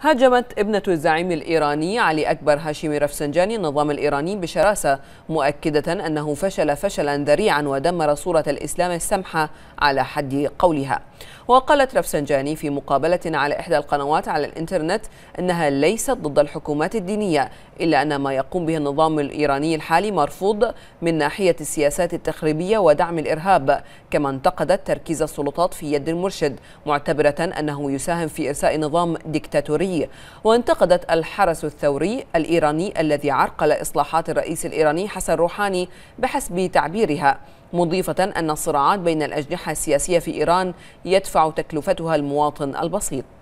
هاجمت ابنة الزعيم الإيراني علي أكبر هاشمي رفسنجاني النظام الإيراني بشراسة مؤكدة أنه فشل فشلا ذريعا ودمر صورة الإسلام السمحة على حد قولها وقالت رفسنجاني في مقابلة على إحدى القنوات على الإنترنت أنها ليست ضد الحكومات الدينية إلا أن ما يقوم به النظام الإيراني الحالي مرفوض من ناحية السياسات التخريبية ودعم الإرهاب كما انتقدت تركيز السلطات في يد المرشد معتبرة أنه يساهم في إرساء نظام ديكتاتوري الثوري وانتقدت الحرس الثوري الإيراني الذي عرقل إصلاحات الرئيس الإيراني حسن روحاني بحسب تعبيرها مضيفة أن الصراعات بين الأجنحة السياسية في إيران يدفع تكلفتها المواطن البسيط